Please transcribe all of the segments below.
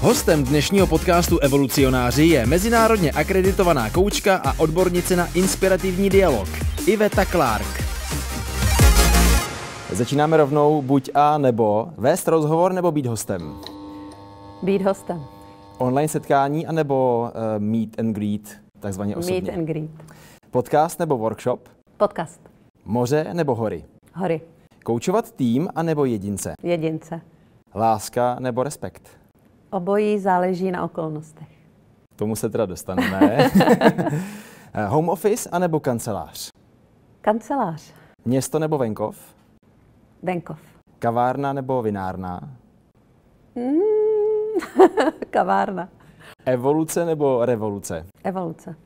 Hostem dnešního podcastu Evolucionáři je mezinárodně akreditovaná koučka a odbornice na inspirativní dialog Iveta Clark. Začínáme rovnou buď a nebo vést rozhovor nebo být hostem. Být hostem. Online setkání a nebo uh, meet and greet, takzvaně osobně. Meet and greet. Podcast nebo workshop? Podcast. Moře nebo hory? Hory. Koučovat tým a nebo jedince? Jedince. Láska nebo respekt? Obojí záleží na okolnostech. K tomu se teda dostaneme. Home office anebo kancelář? Kancelář. Město nebo venkov? Venkov. Kavárna nebo vinárna? Mm, kavárna. Evoluce nebo revoluce? Evoluce.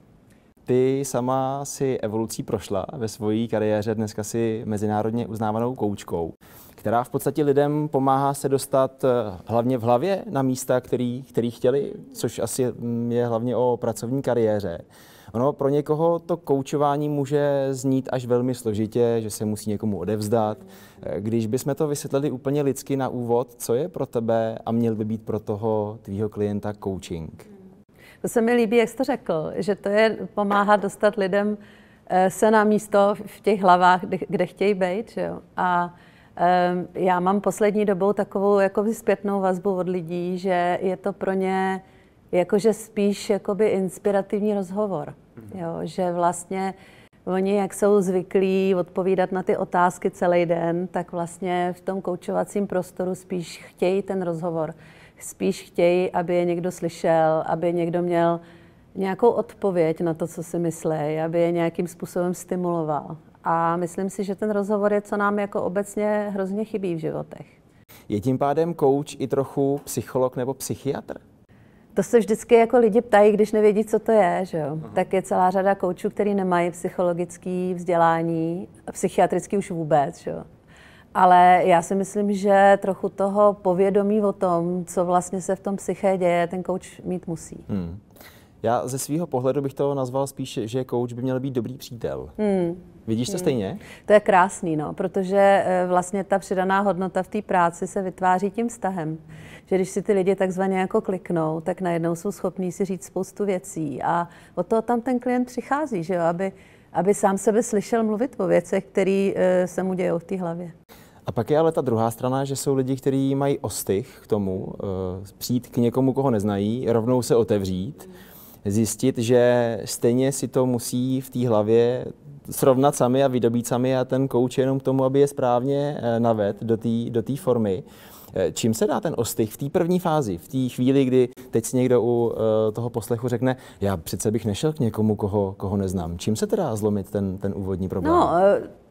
Ty sama si evolucí prošla ve své kariéře, dneska si mezinárodně uznávanou koučkou která v podstatě lidem pomáhá se dostat eh, hlavně v hlavě na místa, který, který chtěli, což asi mm, je hlavně o pracovní kariéře. Ono pro někoho to koučování může znít až velmi složitě, že se musí někomu odevzdat. Eh, když bychom to vysvětlili úplně lidsky na úvod, co je pro tebe a měl by být pro toho tvýho klienta coaching? To se mi líbí, jak jsi to řekl, že to je pomáhá dostat lidem eh, se na místo v těch hlavách, kde, kde chtějí být. Že jo? A Ehm, já mám poslední dobou takovou jako zpětnou vazbu od lidí, že je to pro ně jakože spíš jakoby inspirativní rozhovor. Mhm. Jo, že vlastně oni, jak jsou zvyklí odpovídat na ty otázky celý den, tak vlastně v tom koučovacím prostoru spíš chtějí ten rozhovor. Spíš chtějí, aby je někdo slyšel, aby někdo měl nějakou odpověď na to, co si myslí, aby je nějakým způsobem stimuloval. A myslím si, že ten rozhovor je, co nám jako obecně hrozně chybí v životech. Je tím pádem kouč i trochu psycholog nebo psychiatr? To se vždycky jako lidi ptají, když nevědí, co to je, že jo? Tak je celá řada koučů, který nemají psychologické vzdělání, psychiatrický už vůbec, že jo? Ale já si myslím, že trochu toho povědomí o tom, co vlastně se v tom psyché děje, ten kouč mít musí. Hmm. Já ze svého pohledu bych to nazval spíš, že coach by měl být dobrý přítel. Hmm. Vidíš to hmm. stejně? To je krásný, no, protože eh, vlastně ta přidaná hodnota v té práci se vytváří tím vztahem. Že když si ty lidi takzvaně jako kliknou, tak najednou jsou schopní si říct spoustu věcí a o to tam ten klient přichází, že jo, aby, aby sám sebe slyšel mluvit o věcech, které eh, se mu dějou v té hlavě. A pak je ale ta druhá strana, že jsou lidi, kteří mají ostych k tomu, eh, přijít k někomu, koho neznají, rovnou se otevřít. Hmm zjistit, že stejně si to musí v té hlavě srovnat sami a vydobít sami a ten kouč jenom k tomu, aby je správně eh, naved do té do formy. Eh, čím se dá ten ostych v té první fázi, v té chvíli, kdy teď si někdo u eh, toho poslechu řekne, já přece bych nešel k někomu, koho, koho neznám. Čím se teda zlomit ten, ten úvodní problém? No,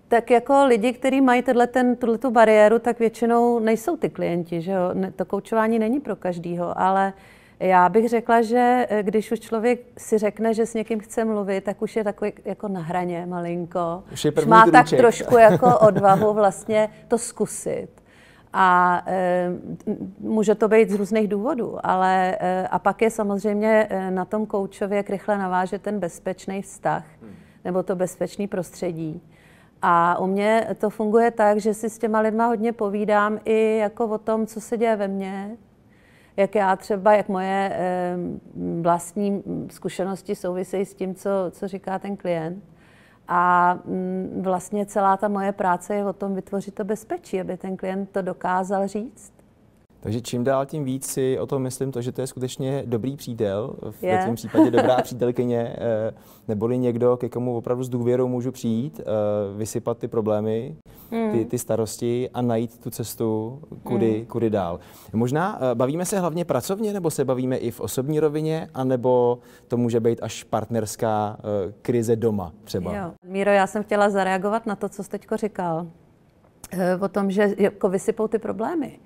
tak jako lidi, kteří mají tuto ten, tu bariéru, tak většinou nejsou ty klienti, že jo? To koučování není pro každýho, ale uh, já bych řekla, že eh, když už člověk si řekne, že s někým chce mluvit, tak už je takový jako na hraně malinko. Už, je první má druček. tak trošku jako odvahu vlastně to zkusit. A e, může to být z různých důvodů, ale e, a pak je samozřejmě na tom koučově, jak rychle naváže ten bezpečný vztah hmm. nebo to bezpečný prostředí. A u mě to funguje tak, že si s těma lidma hodně povídám i jako o tom, co se děje ve mně, jak já třeba, jak moje vlastní zkušenosti souvisejí s tím, co, co říká ten klient. A mm, vlastně celá ta moje práce je o tom vytvořit to bezpečí, aby ten klient to dokázal říct takže čím dál tím víc si o tom myslím to, že to je skutečně dobrý přítel, v yeah. tom případě dobrá přítelkyně, eh, neboli někdo, ke komu opravdu s důvěrou můžu přijít, eh, vysypat ty problémy, ty, hmm. ty starosti a najít tu cestu, kudy, hmm. kudy dál. Možná eh, bavíme se hlavně pracovně, nebo se bavíme i v osobní rovině, anebo to může být až partnerská krize doma třeba. Jo. Míro, já jsem chtěla zareagovat na to, co jste teďko říkal, o tom, že jako vysypou ty problémy.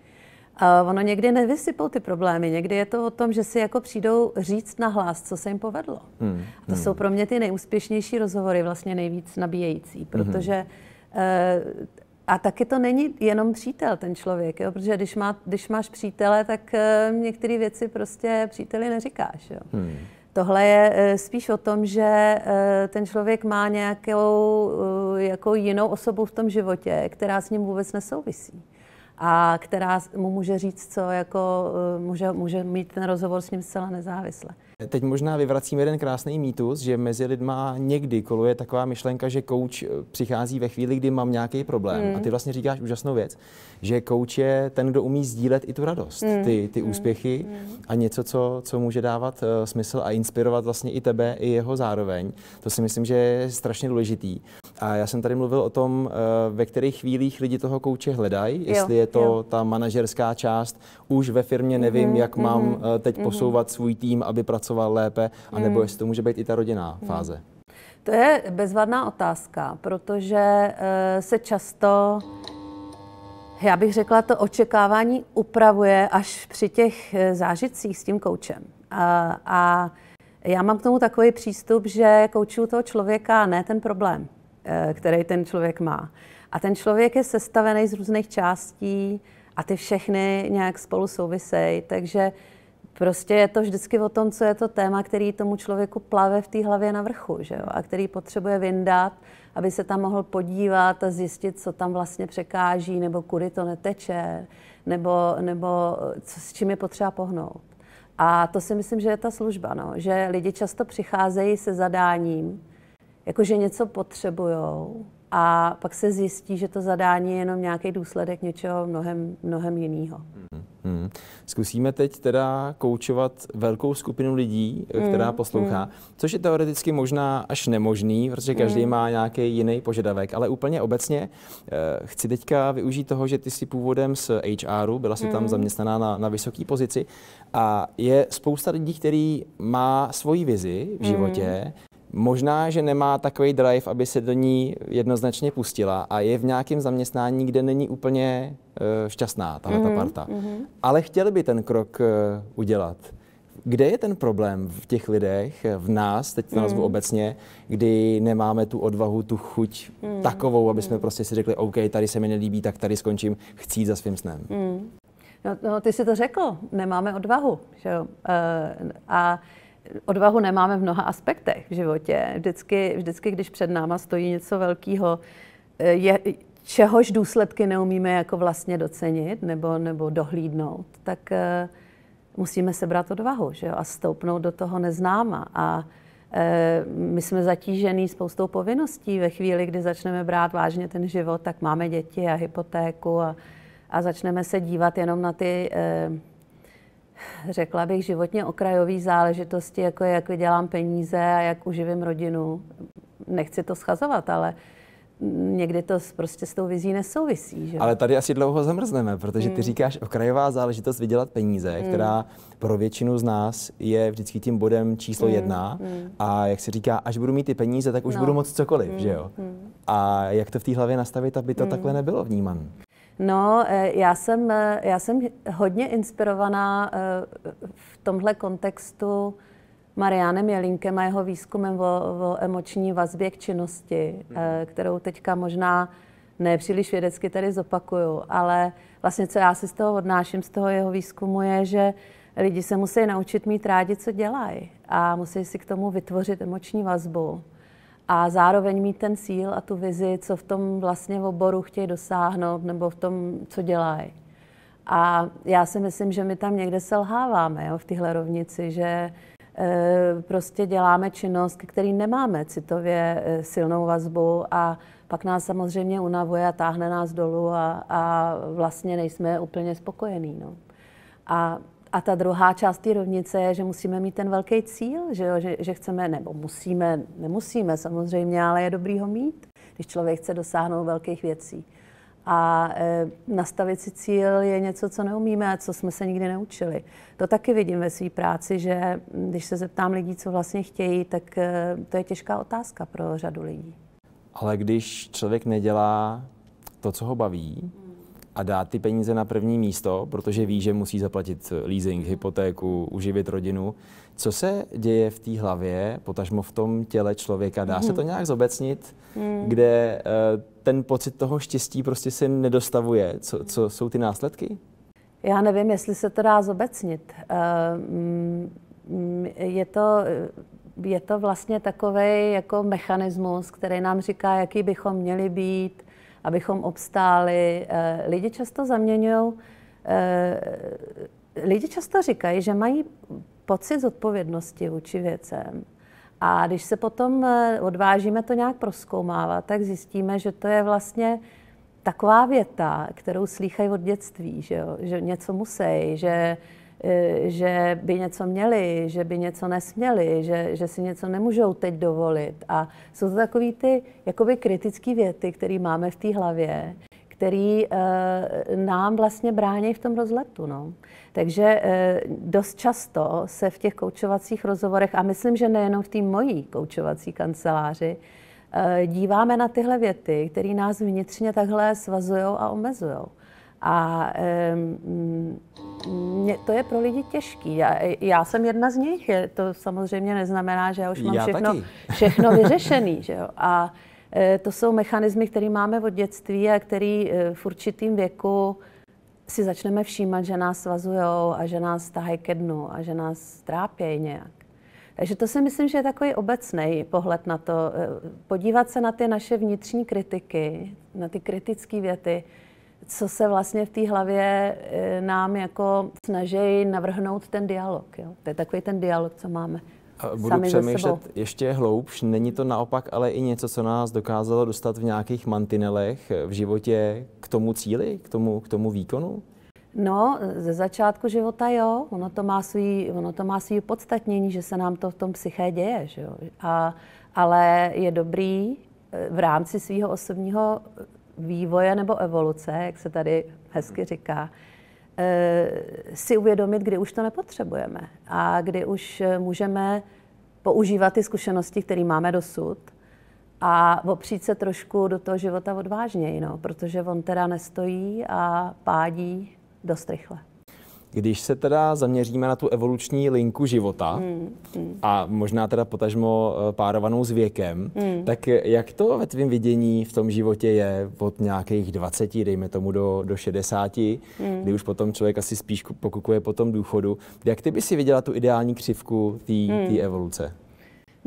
A ono někdy nevysypou ty problémy, někdy je to o tom, že si jako přijdou říct na hlas, co se jim povedlo. Hmm. A to hmm. jsou pro mě ty nejúspěšnější rozhovory, vlastně nejvíc nabíjející, mhm. protože uh, a taky to není jenom přítel, ten člověk, jo? protože když, má, když máš přítele, tak uh, některé věci prostě příteli neříkáš. Jo? Hmm. Tohle je eh, spíš o tom, že ten člověk má nějakou jako jinou osobu v tom životě, která s ním vůbec nesouvisí a která mu může říct, co jako eh, může, může mít ten rozhovor s ním zcela nezávisle. Teď možná vyvracím jeden krásný mýtus, že mezi lidma někdy koluje taková myšlenka, že kouč eh, přichází ve chvíli, kdy mám nějaký problém. Mm. A ty vlastně říkáš úžasnou věc, že kouč je ten, kdo umí sdílet i tu radost, mm. ty, ty mm. úspěchy mm. a něco, co, co může dávat eh, smysl a inspirovat vlastně i tebe, i jeho zároveň. To si myslím, že je strašně důležitý. A já jsem tady mluvil o tom, eh, ve kterých chvílích lidi toho kouče hledají, jestli je to jo. ta manažerská část. Už ve firmě nevím, mm-hmm, jak mm-hmm, mám mhm. Eh, teď mm-hmm. posouvat svůj tým, aby pracoval lépe, anebo mm. jestli to může být i ta rodinná mm. fáze. To je bezvadná otázka, protože eh, se často já bych řekla, to očekávání upravuje až při těch zážitcích s tím koučem. A, a já mám k tomu takový přístup, že koučuju toho člověka, ne ten problém. Eh, který ten člověk má. A ten člověk je sestavený z různých částí a ty všechny nějak spolu souvisejí, takže prostě je to vždycky o tom, co je to téma, který tomu člověku plave v té hlavě na vrchu že jo? a který potřebuje vyndat, aby se tam mohl podívat a zjistit, co tam vlastně překáží, nebo kudy to neteče, nebo, nebo co, s čím je potřeba pohnout. A to si myslím, že je ta služba, no? že lidi často přicházejí se zadáním, jakože něco potřebujou a pak se zjistí, že to zadání je jenom nějaký důsledek něčeho mnohem, mnohem jiného. Hmm. Zkusíme teď teda koučovat velkou skupinu lidí, která hmm. poslouchá, hmm. což je teoreticky možná až nemožný, protože každý hmm. má nějaký jiný požadavek, ale úplně obecně eh, chci teďka využít toho, že ty jsi původem z HRu, byla jsi hmm. tam mm. zaměstnaná na, na vysoké pozici a je spousta lidí, který má svoji vizi v mm. životě, hmm. Možná, že nemá takový drive, aby se do ní jednoznačně pustila a je v nějakém zaměstnání, kde není úplně uh, šťastná ta mm-hmm, parta. Mm-hmm. Ale chtěli by ten krok uh, udělat. Kde je ten problém v těch lidech, eh, v nás, teď to nazvu mm. obecně, kdy nemáme tu odvahu, tu chuť mm. takovou, aby jsme mm. prostě si řekli, OK, tady se mi nelíbí, tak tady skončím, chci za svým snem. Mm. No, no, ty jsi to řekl, nemáme odvahu. Že Uh, a odvahu nemáme v mnoha aspektech v životě. Vždycky, vždycky když před náma stojí něco velkého, eh, je, čehož důsledky neumíme jako vlastně docenit nebo, nebo dohlídnout, tak uh, musíme sebrat odvahu že jo? a stoupnout do toho neznáma. A uh, my jsme zatížený spoustou povinností. Ve chvíli, kdy začneme brát vážně ten život, tak máme děti a hypotéku a, a začneme se dívat jenom na ty uh, řekla bych, životně okrajové záležitosti, jako je, jak vydělám peníze a jak uživím rodinu. Nechci to schazovat, ale někdy to prostě s tou vizí nesouvisí. Že? Ale tady asi dlouho zamrzneme, protože ty hmm. říkáš okrajová záležitost vydělat peníze, hmm. která pro většinu z nás je vždycky tím bodem číslo hmm. jedna. Hmm. A jak se říká, až budu mít ty peníze, tak už no. budu moc cokoliv, hmm. že jo? Hmm. A jak to v té hlavě nastavit, aby to hmm. takhle nebylo vnímané? No, eh, já jsem, eh, já jsem hodně inspirovaná eh, v tomhle kontextu Marianem Jelinkem a jeho výzkumem o, o emoční vazbě k činnosti, hmm. kterou teďka možná nepříliš vědecky tady zopakuju, ale vlastně co já si z toho odnáším, z toho jeho výzkumu je, že lidi se musí naučit mít rádi, co dělají a musí si k tomu vytvořit emoční vazbu a zároveň mít ten cíl a tu vizi, co v tom vlastně v oboru chtějí dosáhnout nebo v tom, co dělají. A já si myslím, že my tam někde selháváme jo, v téhle rovnici, že e, prostě děláme činnost, který nemáme citově e, silnou vazbu a pak nás samozřejmě unavuje a táhne nás dolů a, a vlastně nejsme úplně spokojení. No. A a ta druhá část té rovnice je, že musíme mít ten velký cíl, že, jo, že, že chceme, nebo musíme, nemusíme samozřejmě, ale je dobrý ho mít, když člověk chce dosáhnout velkých věcí. A e, nastavit si cíl je něco, co neumíme a co jsme se nikdy neučili. To taky vidím ve své práci, že když se zeptám lidí, co vlastně chtějí, tak e, to je těžká otázka pro řadu lidí. Ale když člověk nedělá to, co ho baví, a dát ty peníze na první místo, protože ví, že musí zaplatit leasing, hypotéku, uživit rodinu. Co se děje v té hlavě, potažmo v tom těle člověka? Dá se to hmm. nějak zobecnit, hmm. kde eh, ten pocit toho štěstí prostě se nedostavuje? Co, co jsou ty následky? Já nevím, jestli se to dá zobecnit. Eh, mm, mm, je to, eh, je to vlastně takový jako mechanismus, který nám říká, jaký bychom měli být, abychom obstáli. Eh, lidi často zaměňují, eh, lidi často říkají, že mají pocit zodpovědnosti vůči věcem. A když se potom eh, odvážíme to nějak proskoumávat, tak zjistíme, že to je vlastně taková věta, kterou slýchají od dětství, že, jo? že něco musí, že Eh, že by něco měli, že by něco nesměli, že, že si něco nemůžou teď dovolit. A jsou to takové ty jakoby kritické věty, které máme v té hlavě, které uh, eh, nám vlastně brání v tom rozletu. No. Takže uh, dost často se v těch koučovacích rozhovorech, a myslím, že nejenom v té mojí koučovací kanceláři, uh, díváme na tyhle věty, které nás vnitřně takhle svazují a omezují. A mě, to je pro lidi těžký. Já, já jsem jedna z nich. Je, to samozřejmě neznamená, že já už mám já všechno, všechno vyřešený. Že jo? A e, to jsou mechanismy, které máme od dětství a který e, v určitém věku si začneme všímat, že nás svazují a že nás tahají ke dnu a že nás trápějí nějak. Takže to si myslím, že je takový obecný pohled na to. E, podívat se na ty naše vnitřní kritiky, na ty kritické věty, co se vlastně v té hlavě eh, nám jako snaží navrhnout ten dialog. Jo? To je takový ten dialog, co máme. A budu sami přemýšlet ještě hloubš, není to naopak, ale i něco, co nás dokázalo dostat v nějakých mantinelech eh, v životě k tomu cíli, k tomu, k tomu výkonu? No, ze začátku života jo, ono to má svý, ono to má svý podstatnění, že se nám to v tom psyché děje, že jo? A, ale je dobrý eh, v rámci svého osobního vývoje nebo evoluce, jak se tady hezky říká, eh, si uvědomit, kdy už to nepotřebujeme a kdy už eh, můžeme používat ty zkušenosti, které máme dosud a opřít se trošku do toho života odvážněji, no, protože on teda nestojí a pádí dost rychle. Když se teda zaměříme na tu evoluční linku života hmm, hmm. a možná teda potažmo eh, párovanou s věkem, hmm. tak jak to ve tvém vidění v tom životě je od nějakých 20, dejme tomu do, do 60, hmm. kdy už potom člověk asi spíš pokukuje po tom důchodu, jak ty by si viděla tu ideální křivku té hmm. evoluce?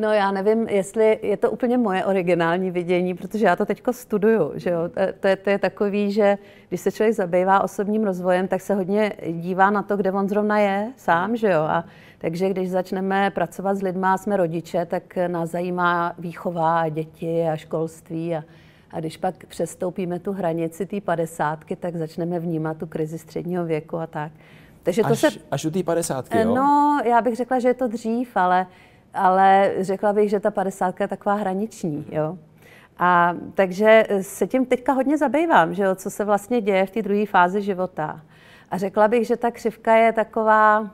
No já nevím, jestli je to úplně moje originální vidění, protože já to teďko studuju. Že jo? To, je, to je takový, že když se člověk zabývá osobním rozvojem, tak se hodně dívá na to, kde on zrovna je sám. Že jo? A, takže když začneme pracovat s lidmi, jsme rodiče, tak nás zajímá výchova a děti a školství. A, a když pak přestoupíme tu hranici té padesátky, tak začneme vnímat tu krizi středního věku a tak. Takže to až, se... až u té padesátky, jo? No, já bych řekla, že je to dřív, ale ale řekla bych, že ta padesátka je taková hraniční, jo. A takže eh, se tím teďka hodně zabývám, že jo, co se vlastně děje v té druhé fázi života. A řekla bych, že ta křivka je taková,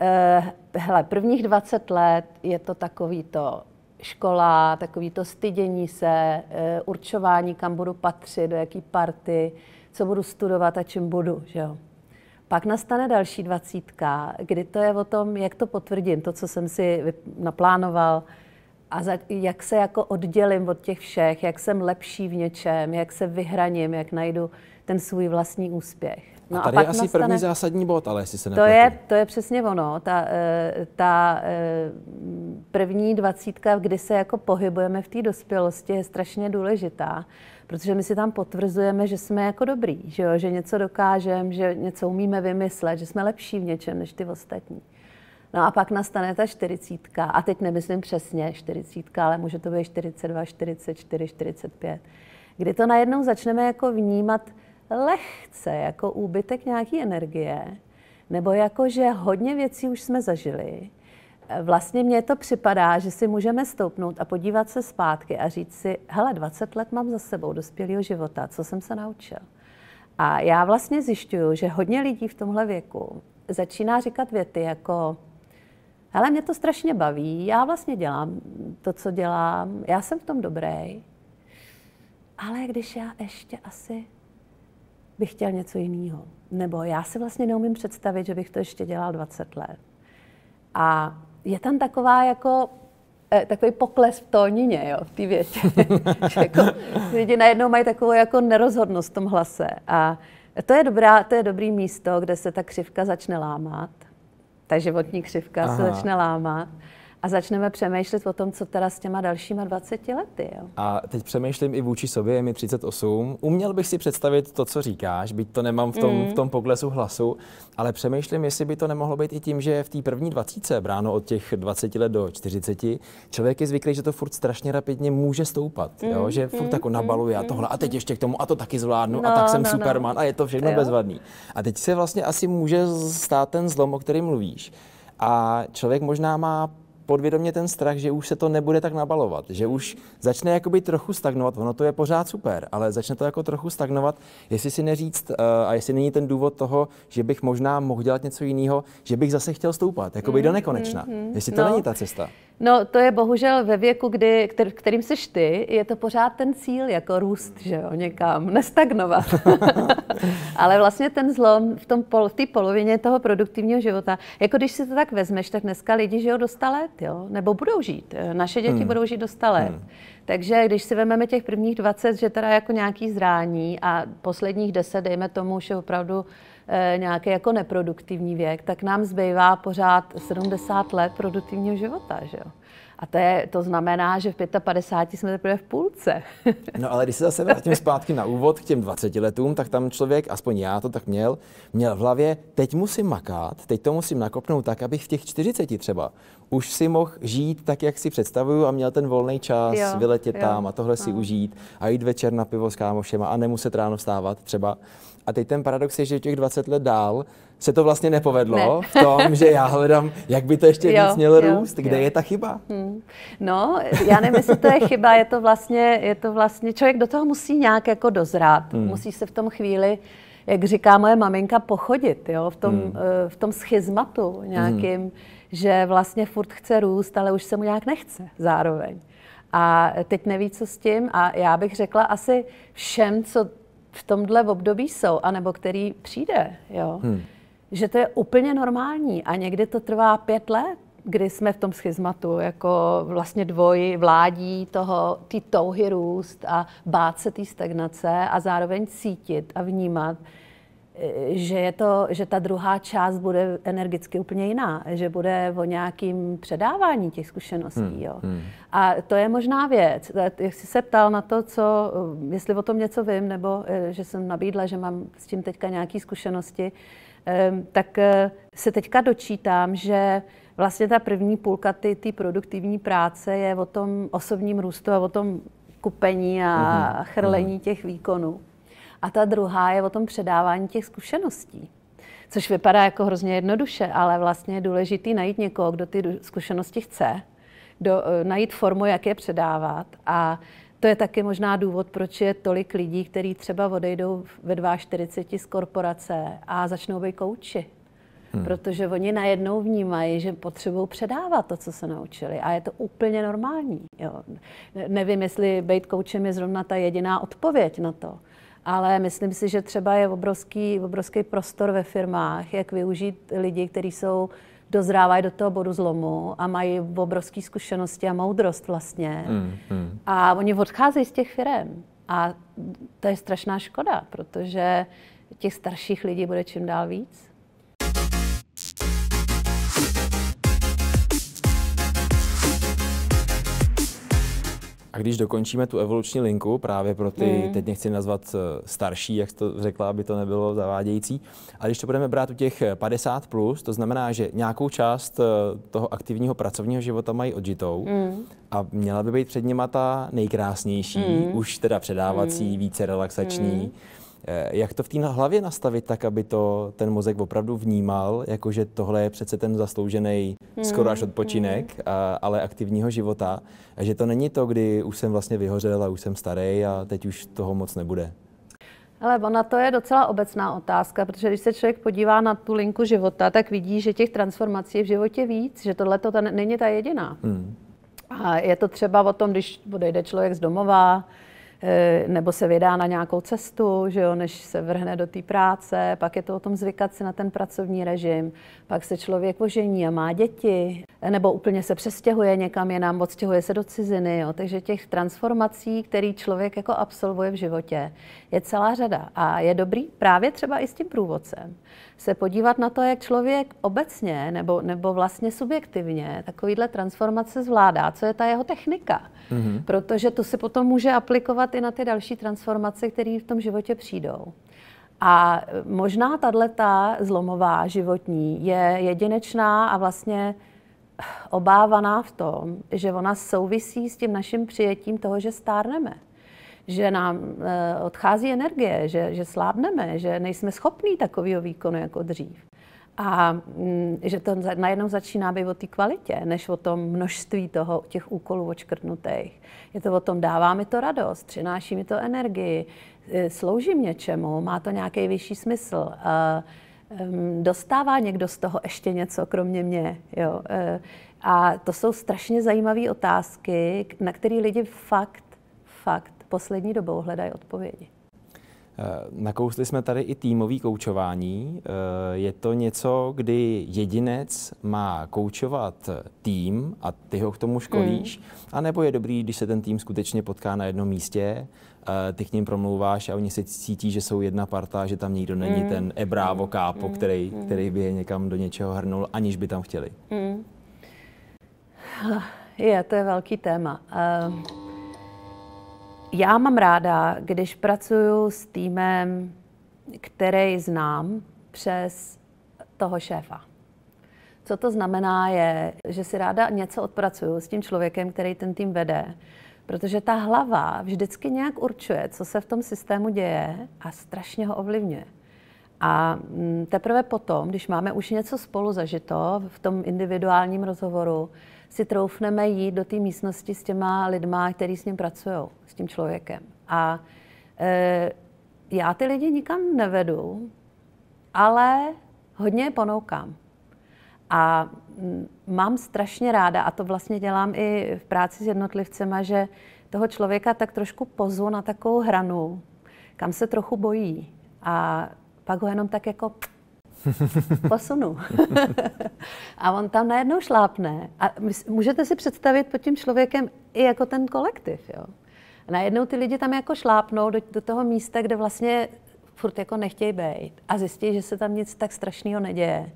eh, hele, prvních 20 let je to takový to škola, takový to stydění se, eh, určování, kam budu patřit, do jaký party, co budu studovat a čím budu, že jo. Pak nastane další dvacítka, kdy to je o tom, jak to potvrdím, to, co jsem si naplánoval, a za, jak se jako oddělím od těch všech, jak jsem lepší v něčem, jak se vyhraním, jak najdu ten svůj vlastní úspěch. No a tady a pak je asi nastane, první zásadní bod, ale jestli se To je, to je přesně ono. Ta, eh, ta eh, první dvacítka, kdy se jako pohybujeme v té dospělosti, je strašně důležitá protože my si tam potvrzujeme, že jsme jako dobrý, že, jo? že něco dokážeme, že něco umíme vymyslet, že jsme lepší v něčem než ty ostatní. No a pak nastane ta čtyřicítka, a teď nemyslím přesně čtyřicítka, ale může to být 42, 44, 45, kdy to najednou začneme jako vnímat lehce, jako úbytek nějaký energie, nebo jako, že hodně věcí už jsme zažili, vlastně mně to připadá, že si můžeme stoupnout a podívat se zpátky a říct si, hele, 20 let mám za sebou dospělého života, co jsem se naučil. A já vlastně zjišťuju, že hodně lidí v tomhle věku začíná říkat věty jako, hele, mě to strašně baví, já vlastně dělám to, co dělám, já jsem v tom dobrý, ale když já ještě asi bych chtěl něco jiného, nebo já si vlastně neumím představit, že bych to ještě dělal 20 let. A je tam taková jako eh, takový pokles v tónině, jo, v té větě. jako, lidi najednou mají takovou jako nerozhodnost v tom hlase. A to je, dobrá, to je dobrý místo, kde se ta křivka začne lámat. Ta životní křivka Aha. se začne lámat a začneme přemýšlet o tom, co teda s těma dalšíma 20 lety. Jo? A teď přemýšlím i vůči sobě, je mi 38. Uměl bych si představit to, co říkáš, byť to nemám v tom, mm. v tom poklesu hlasu, ale přemýšlím, jestli by to nemohlo být i tím, že v té první 20, bráno od těch 20 let do 40, člověk je zvyklý, že to furt strašně rapidně může stoupat, mm. jo? že furt mm. jako nabaluje mm. a tohle a mm. teď ještě k tomu a to taky zvládnu no, a tak jsem no, no. Superman no. a je to všechno jo. bezvadný. A teď se vlastně asi může stát ten zlom, o kterém mluvíš. A člověk možná má podvědomě ten strach, že už se to nebude tak nabalovat, že už začne jakoby trochu stagnovat, ono to je pořád super, ale začne to jako trochu stagnovat, jestli si neříct uh, a jestli není ten důvod toho, že bych možná mohl dělat něco jiného, že bych zase chtěl stoupat, jakoby mm, do nekonečna, mm, mm, jestli to no. není ta cesta. No, to je bohužel ve věku, kdy, který, kterým jsi ty, je to pořád ten cíl, jako růst, že jo, někam, nestagnovat. Ale vlastně ten zlom v, té pol, té polovině toho produktivního života, jako když si to tak vezmeš, tak dneska lidi žijou do 100 let, jo, nebo budou žít. Naše děti hmm. budou žít do 100 let. Hmm. Takže když si vezmeme těch prvních 20, že teda jako nějaký zrání a posledních 10, dejme tomu, že opravdu e, nějaký jako neproduktivní věk, tak nám zbývá pořád 70 let produktivního života, že jo? A to, je, to znamená, že v 55 jsme teprve v půlce. No ale když se zase vrátím zpátky na úvod k těm 20 letům, tak tam člověk, aspoň já to tak měl, měl v hlavě, teď musím makat, teď to musím nakopnout tak, abych v těch 40 třeba už si mohl žít tak, jak si představuju a měl ten volný čas, jo, vyletět jo, tam a tohle jo. si no. užít a jít večer na pivo s kámošema a nemuset ráno vstávat třeba. A teď ten paradox je, že těch 20 let dál se to vlastně nepovedlo ne. v tom, že já hledám, jak by to ještě jo, víc mělo jo, růst, kde jo. je ta chyba. Hmm. No, já nevím, jestli to je chyba, je to vlastně, je to vlastně, člověk do toho musí nějak jako dozrát, hmm. musí se v tom chvíli, jak říká moje maminka, pochodit, jo, v tom, hmm. Eh, v tom schizmatu nějakým, hmm. že vlastně furt chce růst, ale už se mu nějak nechce zároveň. A teď neví, co s tím a já bych řekla asi všem, co v tomhle období jsou, anebo který přijde, jo. Hmm že to je úplně normální a někdy to trvá pět let, kdy jsme v tom schizmatu, jako vlastně dvoj vládí toho, ty touhy růst a bát se té stagnace a zároveň cítit a vnímat, eh, že, je to, že ta druhá část bude energicky úplně jiná, že bude o nějakým předávání těch zkušeností. Hmm, jo. Hmm. A to je možná věc. Jak eh, jsi se ptal na to, co, eh, jestli o tom něco vím, nebo že jsem nabídla, že mám s tím teďka nějaké zkušenosti, uh, tak eh, se teďka dočítám, že vlastně ta první půlka ty produktivní práce je o tom osobním růstu a o tom kupení a mhm. chrlení mhm. těch výkonů. A ta druhá je o tom předávání těch zkušeností. Což vypadá jako hrozně jednoduše, ale vlastně je důležitý najít někoho, kdo ty zkušenosti chce, do, eh, najít formu, jak je předávat a to je taky možná důvod, proč je tolik lidí, kteří třeba odejdou ve 42 z korporace a začnou být kouči. Hmm. Protože oni najednou vnímají, že potřebují předávat to, co se naučili. A je to úplně normální. Jo. Nevím, jestli být koučem je zrovna ta jediná odpověď na to. Ale myslím si, že třeba je obrovský, obrovský prostor ve firmách, jak využít lidi, kteří jsou dozrávají do toho bodu zlomu a mají obrovské zkušenosti a moudrost vlastně. Mm, mm. A oni odcházejí z těch firm. A to je strašná škoda, protože těch starších lidí bude čím dál víc. A když dokončíme tu evoluční linku právě pro ty, mm. teď nechci nazvat eh, starší, jak to řekla, aby to nebylo zavádějící, ale když to budeme brát u těch 50+, eh, plus, to znamená, že nějakou část eh, toho aktivního pracovního života mají odžitou mm. a měla by být před něma ta nejkrásnější, mm. už teda předávací, mm. více relaxační. Mm Eh, jak to v té hlavě nastavit tak, aby to ten mozek opravdu vnímal, jakože tohle je přece ten zasloužený hmm. skoro až odpočinek, hmm. a, ale aktivního života, a že to není to, kdy už jsem vlastně vyhořel a už jsem starý a teď už toho moc nebude. Ale ona to je docela obecná otázka, protože když se člověk podívá na tu linku života, tak vidí, že těch transformací je v životě víc, že tohle to není ta jediná. Hmm. A je to třeba o tom, když odejde člověk z domova, Eh, nebo se vydá na nějakou cestu, že jo, než se vrhne do té práce, pak je to o tom zvykat si na ten pracovní režim, pak se člověk ožení a má děti, eh, nebo úplně se přestěhuje někam jinam, odstěhuje se do ciziny, jo. takže těch transformací, který člověk jako absolvuje v životě, je celá řada a je dobrý právě třeba i s tím průvodcem se podívat na to, jak člověk obecně nebo, nebo vlastně subjektivně takovýhle transformace zvládá, co je ta jeho technika, mm-hmm. protože to se potom může aplikovat i na ty další transformace, které v tom životě přijdou. A e, možná tato zlomová životní je jedinečná a vlastně eh, obávaná v tom, že ona souvisí s tím naším přijetím toho, že stárneme že nám eh, odchází energie, že, že slábneme, že nejsme schopní takového výkonu jako dřív. A mm, že to najednou začíná být o té kvalitě, než o tom množství toho, těch úkolů očkrtnutých. Je to o tom, dává mi to radost, přináší mi to energii, e, slouží mě čemu, má to nějaký vyšší smysl. Dostává někdo z toho ještě něco, kromě mě. Jo? E, a to jsou strašně zajímavé otázky, na které lidi fakt, fakt poslední dobou hledají odpovědi. Eh, nakousli jsme tady i týmový koučování. Eh, je to něco, kdy jedinec má koučovat tým a ty ho k tomu školíš, mm. nebo je dobrý, když se ten tým skutečně potká na jednom místě, eh, ty k ním promlouváš a oni se cítí, že jsou jedna parta, že tam nikdo není mm. ten ebrávo kápo, mm. který, hmm. který by je někam do něčeho hrnul, aniž by tam chtěli. Mm. Je, to je velký téma. Uh... Já mám ráda, když pracuju s týmem, který znám přes toho šéfa. Co to znamená je, že si ráda něco odpracuju s tím člověkem, který ten tým vede, protože ta hlava vždycky nějak určuje, co se v tom systému děje a strašně ho ovlivňuje. A mm, teprve potom, když máme už něco spolu zažito v tom individuálním rozhovoru, si troufneme jít do té místnosti s těma lidma, který s ním pracují, s tím člověkem. A e, já ty lidi nikam nevedu, ale hodně je ponoukám. A mám strašně ráda, a to vlastně dělám i v práci s jednotlivcema, že toho člověka tak trošku pozvu na takovou hranu, kam se trochu bojí. A pak ho jenom tak jako posunu. a on tam najednou šlápne. A můžete si představit pod tím člověkem i jako ten kolektiv. Jo? A najednou ty lidi tam jako šlápnou do, do toho místa, kde vlastně furt jako nechtějí být. A zjistí, že se tam nic tak strašného neděje.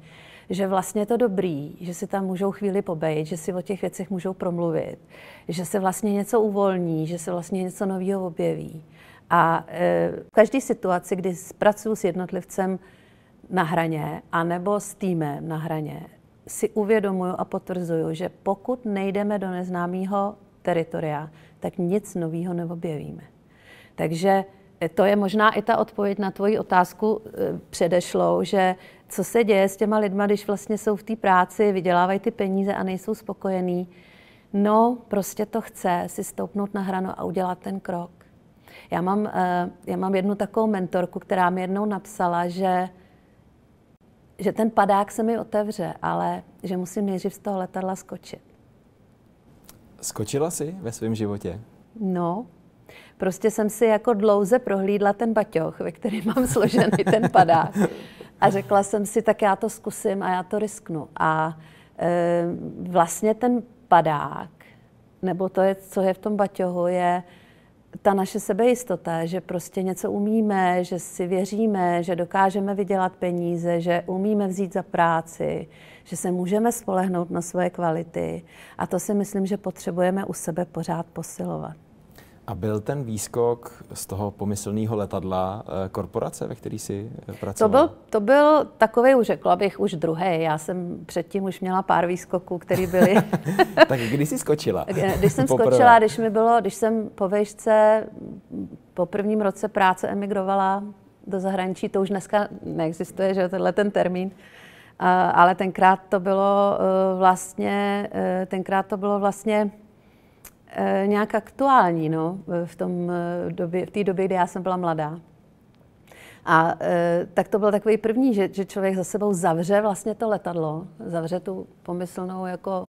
Že vlastně je to dobrý, že si tam můžou chvíli pobejt, že si o těch věcech můžou promluvit, že se vlastně něco uvolní, že se vlastně něco nového objeví. A e, v každé situaci, kdy pracuji s jednotlivcem, na hraně, anebo s týmem na hraně, si uvědomuju a potvrzuju, že pokud nejdeme do neznámého teritoria, tak nic nového neobjevíme. Takže e, to je možná i ta odpověď na tvoji otázku e, předešlou, že co se děje s těma lidma, když vlastně jsou v té práci, vydělávají ty peníze a nejsou spokojení. No, prostě to chce si stoupnout na hranu a udělat ten krok. Já mám, e, já mám jednu takovou mentorku, která mi jednou napsala, že že ten padák se mi otevře, ale že musím nejdřív z toho letadla skočit. Skočila jsi ve svém životě? No, prostě jsem si jako dlouze prohlídla ten baťoch, ve kterém mám složený ten padák. A řekla jsem si, tak já to zkusím a já to risknu. A e, vlastně ten padák, nebo to, je, co je v tom baťohu, je ta naše sebejistota, že prostě něco umíme, že si věříme, že dokážeme vydělat peníze, že umíme vzít za práci, že se můžeme spolehnout na svoje kvality. A to si myslím, že potřebujeme u sebe pořád posilovat. A byl ten výskok z toho pomyslného letadla eh, korporace, ve který si eh, pracoval? To byl, to byl takový, už řekla bych, už druhý. Já jsem předtím už měla pár výskoků, které byly... tak kdy jsi skočila? Eh, když jsem Poprvé. skočila, když mi bylo, když jsem po vejšce, po prvním roce práce emigrovala do zahraničí, to už dneska neexistuje, že tenhle ten termín, ale tenkrát to bylo vlastně, tenkrát to bylo vlastně Eh, nějak aktuální no, v, tom eh, době, v té době, kdy já jsem byla mladá. A e, tak to byl takový první, že, že člověk za sebou zavře vlastně to letadlo, zavře tu pomyslnou jako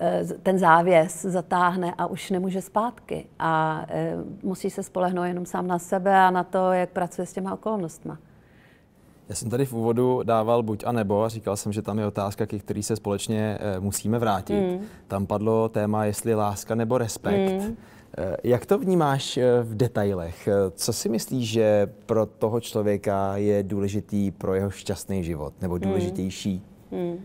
e, ten závěs zatáhne a už nemůže zpátky. A e, musí se spolehnout jenom sám na sebe a na to, jak pracuje s těma okolnostmi. Já jsem tady v úvodu dával buď a nebo a říkal jsem, že tam je otázka, ke který se společně eh, musíme vrátit. Mm. Tam padlo téma, jestli láska nebo respekt. Mm. Jak to vnímáš eh, v detailech? Co si myslíš, že pro toho člověka je důležitý pro jeho šťastný život nebo hmm. důležitější? Mm. Mm.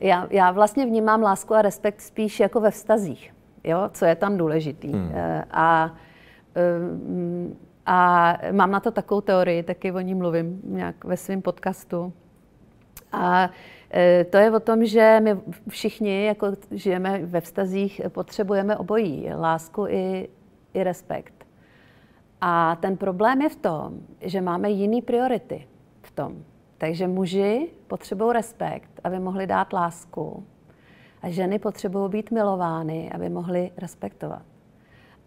Já, já vlastně vnímám lásku a respekt spíš jako ve vztazích, jo? co je tam důležitý. Mm. A um, a mám na to takovou teorii, taky o ní mluvím nějak ve svém podcastu. A e, to je o tom, že my všichni, jako žijeme ve vztazích, potřebujeme obojí, lásku i, i respekt. A ten problém je v tom, že máme jiné priority v tom. Takže muži potřebují respekt, aby mohli dát lásku. A ženy potřebují být milovány, aby mohly respektovat.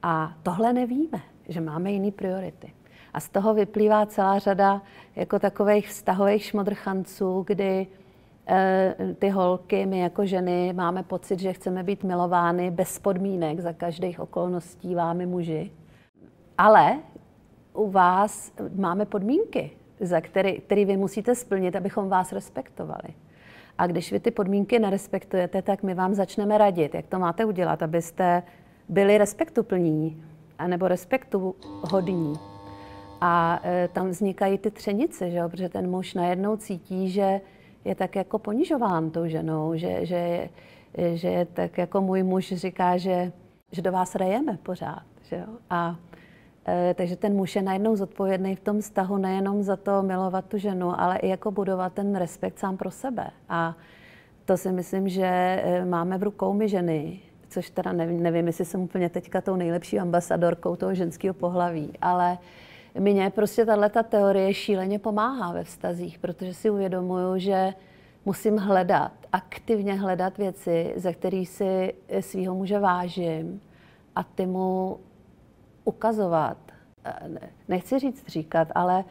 A tohle nevíme že máme jiné priority. A z toho vyplývá celá řada jako takových vztahových šmodrchanců, kdy e, ty holky, my jako ženy, máme pocit, že chceme být milovány bez podmínek za každých okolností vámi muži. Ale u vás máme podmínky, za které, který vy musíte splnit, abychom vás respektovali. A když vy ty podmínky nerespektujete, tak my vám začneme radit, jak to máte udělat, abyste byli respektuplní anebo respektu hodní. A e, tam vznikají ty třenice, že jo? protože ten muž najednou cítí, že je tak jako ponižován tou ženou, že, že, že tak jako můj muž říká, že, že do vás rejeme pořád. Že jo? A e, takže ten muž je najednou zodpovědný v tom vztahu nejenom za to milovat tu ženu, ale i jako budovat ten respekt sám pro sebe. A to si myslím, že e, máme v rukou my ženy, což teda nevím, nevím, jestli jsem úplně teďka tou nejlepší ambasadorkou toho ženského pohlaví, ale mně prostě tato teorie šíleně pomáhá ve vztazích, protože si uvědomuju, že musím hledat, aktivně hledat věci, ze kterých si svého muže vážím a ty mu ukazovat, eh, nechci říct říkat, ale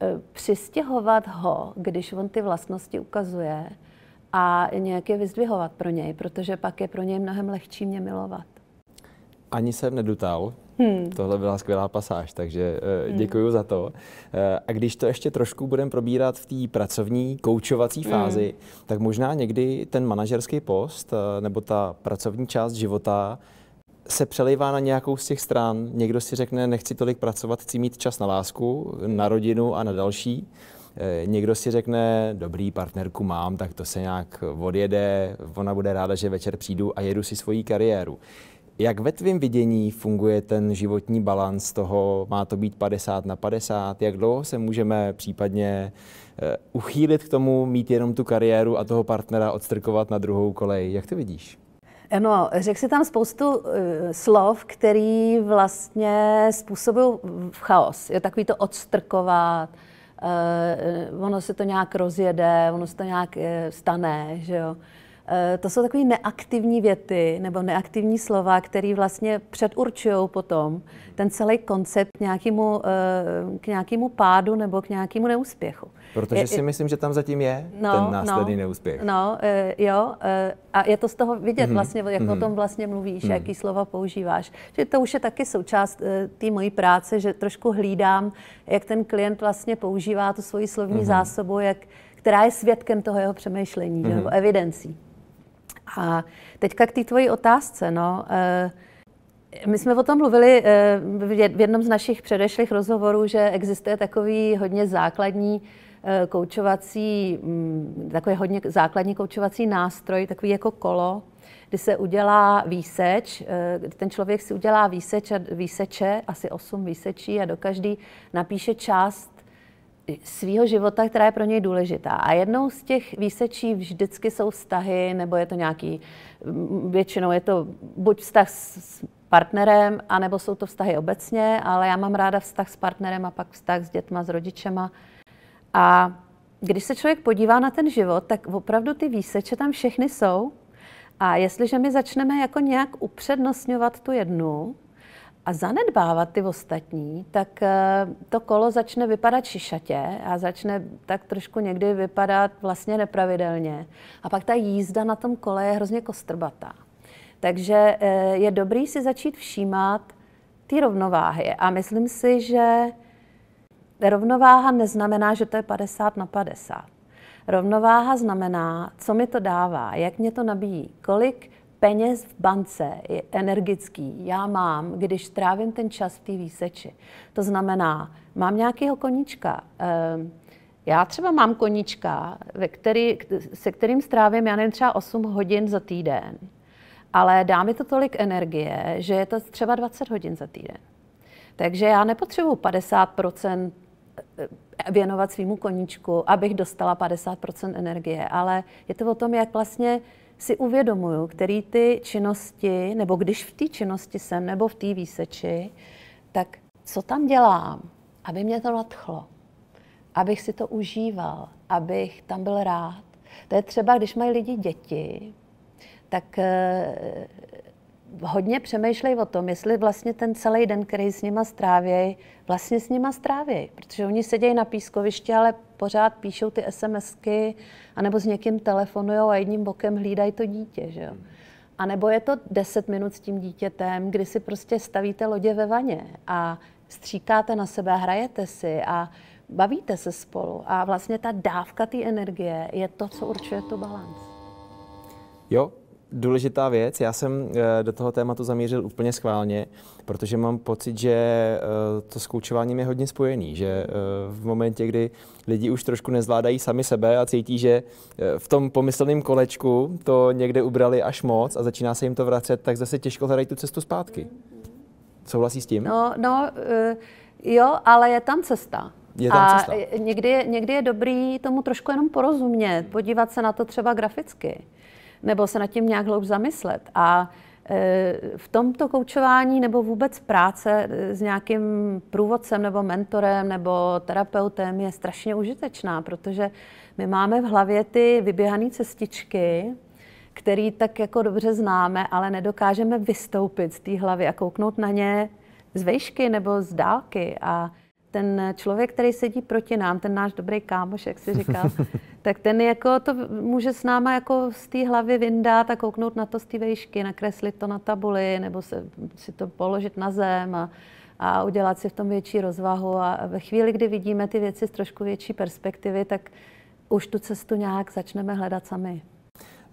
eh, přistěhovat ho, když on ty vlastnosti ukazuje, a nějak je vyzdvihovat pro něj, protože pak je pro něj mnohem lehčí mě milovat. Ani jsem nedutal. Hmm. Tohle byla skvělá pasáž, takže děkuji eh, hmm. za to. Eh, a když to ještě trošku budeme probírat v té pracovní koučovací hmm. fázi, hmm. tak možná někdy ten manažerský post eh, nebo ta pracovní část života se přelejvá na nějakou z těch stran. Někdo si řekne, nechci tolik pracovat, chci mít čas na lásku, na rodinu a na další. Eh, někdo si řekne, dobrý partnerku mám, tak to se nějak odjede, ona bude ráda, že večer přijdu a jedu si svoji kariéru. Jak ve tvém vidění funguje ten životní balans toho, má to být 50 na 50, jak dlouho se můžeme případně eh, uchýlit k tomu, mít jenom tu kariéru a toho partnera odstrkovat na druhou kolej? Jak to vidíš? Eh, no, řekl si tam spoustu uh, slov, který vlastně způsobují chaos. Je takový to odstrkovat, uh, uh, ono se to nějak rozjede, ono se to nějak uh, stane, že jo. Uh, to jsou takové neaktivní věty nebo neaktivní slova, které vlastně předurčují potom ten celý koncept nějakýmu, uh, k nějakému pádu nebo k nějakému neúspěchu. Protože je, si myslím, že tam zatím je no, ten no. následný no, neúspěch. No, uh, jo, Uh, a je to z toho vidět mm-hmm. vlastně, jak mm-hmm. o mhm. tom vlastně mluvíš, mm-hmm. jaký slova používáš. Že to už je taky součást uh, té mojí práce, že trošku hlídám, jak ten klient vlastně používá tu svoji slovní mm-hmm. zásobu, jak, která je svědkem toho jeho přemýšlení mm-hmm. nebo evidencí. A teďka k té tvoji otázce, no. Uh, my jsme o tom mluvili v jednom z našich předešlých rozhovorů, že existuje takový hodně základní Eh, koučovací, mm, takový hodně základní koučovací nástroj, takový jako kolo, kdy se udělá výseč, eh, kdy ten člověk si udělá výseč a výseče, asi osm výsečí a do každý napíše část svýho života, která je pro něj důležitá. A jednou z těch výsečí vždycky jsou vztahy, nebo je to nějaký, mm, většinou je to buď vztah s partnerem, anebo jsou to vztahy obecně, ale já mám ráda vztah s partnerem a pak vztah s dětma, s rodičema. A když se člověk podívá na ten život, tak opravdu ty výseče tam všechny jsou. A jestliže my začneme jako nějak upřednostňovat tu jednu a zanedbávat ty ostatní, tak eh, to kolo začne vypadat šišatě a začne tak trošku někdy vypadat vlastně nepravidelně. A pak ta jízda na tom kole je hrozně kostrbatá. Takže eh, je dobrý si začít všímat ty rovnováhy. A myslím si, že rovnováha neznamená, že to je 50 na 50. Rovnováha znamená, co mi to dává, jak mě to nabíjí, kolik peněz v bance je energický já mám, když trávím ten čas v té výseči. To znamená, mám nějakého koníčka. Ehm, já třeba mám koníčka, ve který, se kterým strávím, já nevím, třeba 8 hodin za týden, ale dá mi to tolik energie, že je to třeba 20 hodin za týden. Takže já nepotřebuji 50 věnovat svýmu koníčku, abych dostala 50% energie, ale je to o tom, jak vlastně si uvědomuju, který ty činnosti, nebo když v té činnosti jsem, nebo v té výseči, tak co tam dělám, aby mě to nadchlo, abych si to užíval, abych tam byl rád. To je třeba, když mají lidi děti, tak eh, hodně přemýšlej o tom, jestli vlastně ten celý den, který s nima strávějí, vlastně s nima strávějí, protože oni sedějí na pískovišti, ale pořád píšou ty SMSky, anebo s někým telefonují a jedním bokem hlídají to dítě, že jo. Hmm. A nebo je to 10 minut s tím dítětem, kdy si prostě stavíte lodě ve vaně a stříkáte na sebe, hrajete si a bavíte se spolu. A vlastně ta dávka té energie je to, co určuje tu balanc. Jo, důležitá věc. Já jsem eh, do toho tématu zamířil úplně schválně, protože mám pocit, že eh, to s koučováním je hodně spojený, že eh, v momentě, kdy lidi už trošku nezvládají sami sebe a cítí, že v tom pomyslném kolečku to někde ubrali až moc a začíná se jim to vracet, tak zase těžko hledají tu cestu zpátky. Souhlasí s tím? No, no jo, ale je tam cesta. Je tam a cesta. Někdy, někdy je dobrý tomu trošku jenom porozumět, podívat se na to třeba graficky nebo se nad tím nějak hloub zamyslet. A e, v tomto koučování nebo vůbec práce e, s nějakým průvodcem nebo mentorem nebo terapeutem je strašně užitečná, protože my máme v hlavě ty vyběhané cestičky, který tak jako dobře známe, ale nedokážeme vystoupit z té hlavy a kouknout na ně z vejšky nebo z dálky. A ten člověk, který sedí proti nám, ten náš dobrý kámoš, jak si říkal, tak ten jako to může s náma jako z té hlavy vyndat a kouknout na to z té vejšky, nakreslit to na tabuli nebo se, si to položit na zem a, a udělat si v tom větší rozvahu. A ve chvíli, kdy vidíme ty věci z trošku větší perspektivy, tak už tu cestu nějak začneme hledat sami.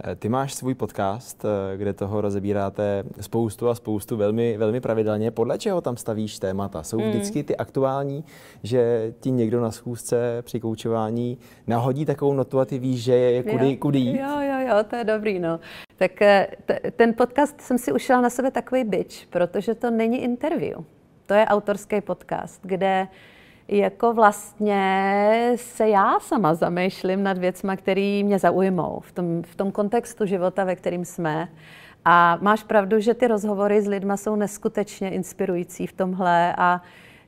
Eh, ty máš svůj podcast, eh, kde toho rozebíráte spoustu a spoustu velmi, velmi pravidelně. Podle čeho tam stavíš témata? Jsou hmm. vždycky ty aktuální, že ti někdo na schůzce při koučování nahodí takovou notu a ty víš, že je kudy, jo. kudy jít? Jo, jo, jo, to je dobrý, no. Tak eh, t- ten podcast jsem si ušila na sebe takový byč, protože to není interview. To je autorský podcast, kde jako vlastně se já sama zamýšlím nad věcmi, které mě zaujmou v tom, v tom kontextu života, ve kterým jsme. A máš pravdu, že ty rozhovory s lidmi jsou neskutečně inspirující v tomhle a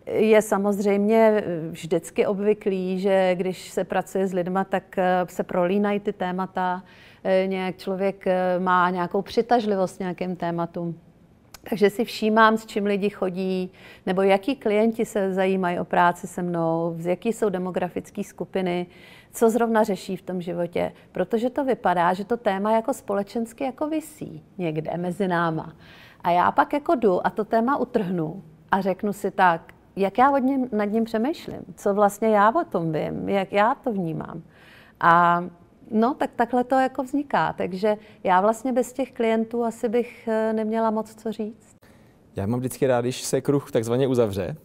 je samozřejmě vždycky obvyklý, že když se pracuje s lidmi, tak eh, se prolínají ty témata. Eh, nějak člověk eh, má nějakou přitažlivost nějakým tématům. Takže si všímám, s čím lidi chodí, nebo jaký klienti se zajímají o práci se mnou, z jaký jsou demografické skupiny, co zrovna řeší v tom životě. Protože to vypadá, že to téma jako společensky jako vysí někde mezi náma. A já pak jako jdu a to téma utrhnu a řeknu si tak, jak já od něm, nad ním přemýšlím, co vlastně já o tom vím, jak já to vnímám. A No, tak takhle to jako vzniká. Takže já vlastně bez těch klientů asi bych eh, neměla moc co říct. Já mám vždycky rád, když se kruh takzvaně uzavře,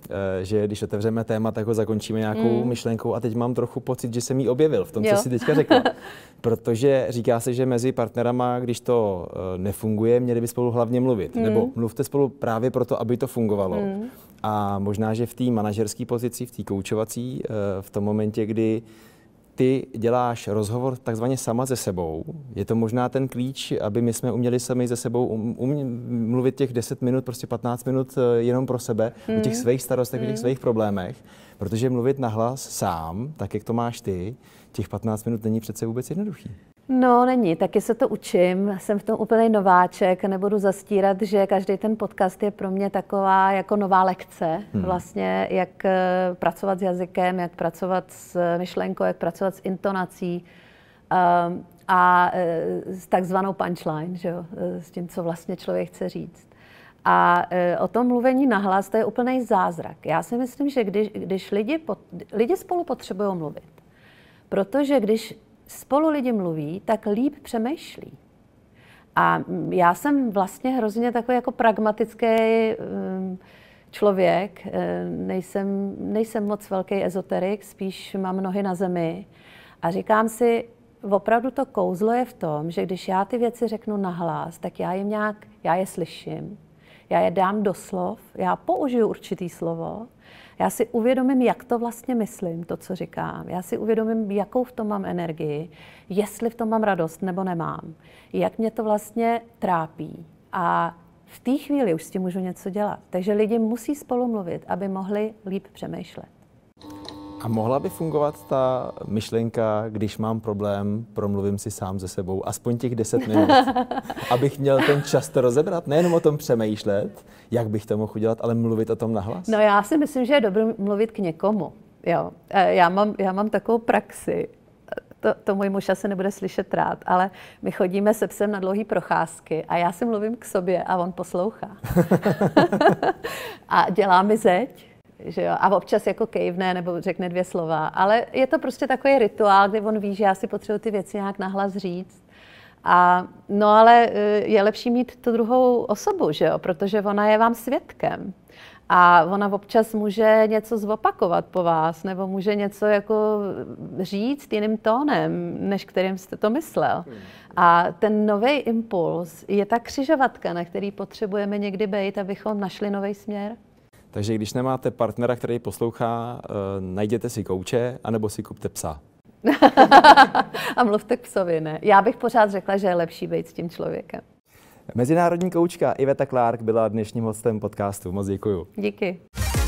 eh, že když otevřeme téma, tak ho zakončíme nějakou mm. myšlenkou a teď mám trochu pocit, že jsem mi objevil v tom, jo. co si teďka řekla. Protože říká se, že mezi partnerama, když to eh, nefunguje, měli by spolu hlavně mluvit. Mm. Nebo mluvte spolu právě proto, aby to fungovalo. Mm. A možná, že v té manažerské pozici, v té koučovací, v tom momentě, kdy ty děláš rozhovor takzvaně sama ze sebou. Je to možná ten klíč, aby my jsme uměli sami ze sebou um, um, mluvit těch 10 minut, prostě 15 minut eh, jenom pro sebe, mm. o těch mhm. svých starostech, mm. o těch mhm. svých problémech. Protože mluvit nahlas sám, tak jak to máš ty, těch 15 minut není přece vůbec jednoduchý. No, není, taky se to učím. Jsem v tom úplně nováček, nebudu zastírat, že každý ten podcast je pro mě taková jako nová lekce, hmm. vlastně, jak eh, pracovat s jazykem, jak pracovat s myšlenkou, jak pracovat s intonací um, a eh, s takzvanou punchline, že jo, s tím, co vlastně člověk chce říct. A o tom mluvení nahlas, to je úplný zázrak. Já si myslím, že když, když lidi, pot, lidi spolu potřebují mluvit, protože když spolu lidi mluví, tak líp přemýšlí. A já jsem vlastně hrozně takový jako pragmatický um, člověk. Um, nejsem, nejsem moc velký ezoterik, spíš mám nohy na zemi. A říkám si, opravdu to kouzlo je v tom, že když já ty věci řeknu nahlas, tak já je nějak, já je slyším, já je dám do slov, já použiju určitý slovo já si uvědomím, jak to vlastně myslím, to, co říkám. Já si uvědomím, jakou v tom mám energii, jestli v tom mám radost nebo nemám, jak mě to vlastně trápí. A v té chvíli už s tím můžu něco dělat. Takže lidi musí spolu mluvit, aby mohli líp přemýšlet. A mohla by fungovat ta myšlenka, když mám problém, promluvím si sám se sebou, aspoň těch 10 minut, abych měl ten čas to rozebrat, nejenom o tom přemýšlet, jak bych to mohl udělat, ale mluvit o tom nahlas? No já si myslím, že je dobré mluvit k někomu. Jo. E, já, mám, já mám takovou praxi, to, to můj muž asi nebude slyšet rád, ale my chodíme se psem na dlouhé procházky a já si mluvím k sobě a on poslouchá. a dělá mi zeď že jo, a občas jako kejvne nebo řekne dvě slova, ale je to prostě takový rituál, kdy on ví, že já si potřebuji ty věci nějak nahlas říct. A, no ale e, je lepší mít tu druhou osobu, že jo, protože ona je vám svědkem. A ona občas může něco zopakovat po vás, nebo může něco jako říct jiným tónem, než kterým jste to myslel. A ten nový impuls je ta křižovatka, na který potřebujeme někdy být, abychom našli nový směr. Takže když nemáte partnera, který poslouchá, eh, najděte si kouče, anebo si kupte psa. a mluvte k psovi, ne? Já bych pořád řekla, že je lepší být s tím člověkem. Mezinárodní koučka Iveta Clark byla dnešním hostem podcastu. Moc děkuju. Díky.